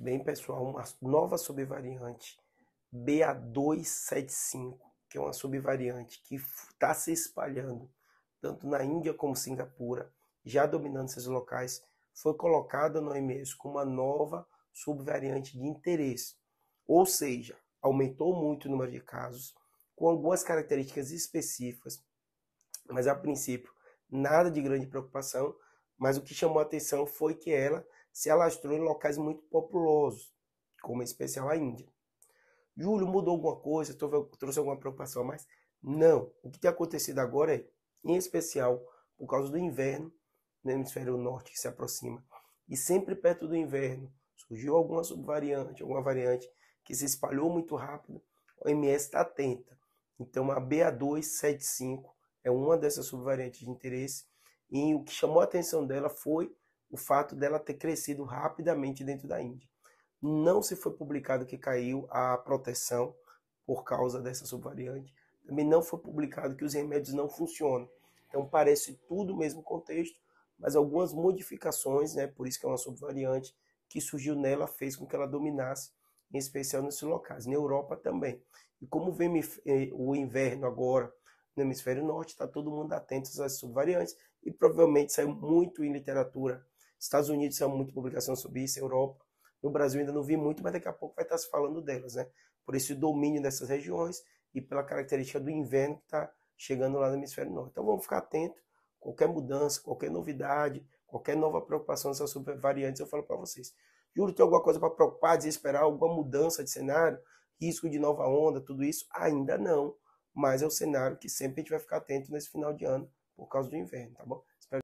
bem, pessoal, uma nova subvariante BA275, que é uma subvariante que está se espalhando tanto na Índia como Singapura, já dominando esses locais, foi colocada no OMS como uma nova subvariante de interesse. Ou seja, aumentou muito o número de casos, com algumas características específicas, mas a princípio nada de grande preocupação, mas o que chamou a atenção foi que ela se alastrou em locais muito populosos, como em especial a Índia. Júlio, mudou alguma coisa? Trouxe alguma preocupação a mais? Não. O que tem acontecido agora é, em especial, por causa do inverno, né, no hemisfério norte que se aproxima, e sempre perto do inverno, surgiu alguma subvariante, alguma variante que se espalhou muito rápido, O OMS está atenta. Então, a BA275 é uma dessas subvariantes de interesse, e o que chamou a atenção dela foi o fato dela ter crescido rapidamente dentro da Índia. Não se foi publicado que caiu a proteção por causa dessa subvariante. Também não foi publicado que os remédios não funcionam. Então parece tudo o mesmo contexto, mas algumas modificações, né, por isso que é uma subvariante, que surgiu nela fez com que ela dominasse, em especial nesses locais. Na Europa também. E como vem eh, o inverno agora no hemisfério norte, está todo mundo atento às subvariantes e provavelmente saiu muito em literatura Estados Unidos são muito publicação sobre isso, Europa. No Brasil ainda não vi muito, mas daqui a pouco vai estar se falando delas, né? Por esse domínio dessas regiões e pela característica do inverno que está chegando lá no hemisfério norte. Então vamos ficar atento. Qualquer mudança, qualquer novidade, qualquer nova preocupação super variantes, eu falo para vocês. Juro, tem alguma coisa para preocupar, desesperar, alguma mudança de cenário, risco de nova onda, tudo isso? Ainda não. Mas é o cenário que sempre a gente vai ficar atento nesse final de ano por causa do inverno, tá bom?